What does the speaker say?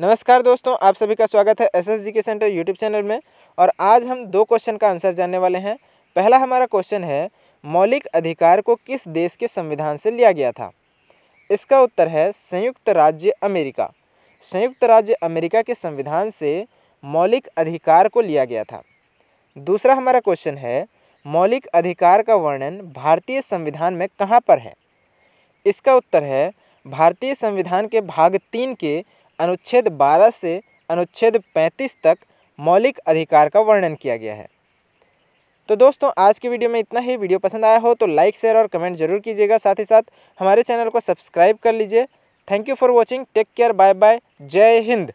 नमस्कार दोस्तों आप सभी का स्वागत है S S K centre YouTube channel में और आज हम दो क्वेश्चन का आंसर जानने वाले हैं पहला हमारा क्वेश्चन है मौलिक अधिकार को किस देश के संविधान से लिया गया था इसका उत्तर है संयुक्त राज्य अमेरिका संयुक्त राज्य अमेरिका के संविधान से मौलिक अधिकार को लिया गया था दूसरा हमारा क्वेश्चन है मौलिक अधिकार का वर्णन भारतीय संविधान में कहाँ पर है इसका उत्तर है भारतीय संविधान के भाग तीन के अनुच्छेद 12 से अनुच्छेद 35 तक मौलिक अधिकार का वर्णन किया गया है तो दोस्तों आज की वीडियो में इतना ही वीडियो पसंद आया हो तो लाइक शेयर और कमेंट जरूर कीजिएगा साथ ही साथ हमारे चैनल को सब्सक्राइब कर लीजिए thank you for watching take care bye bye जय हिंद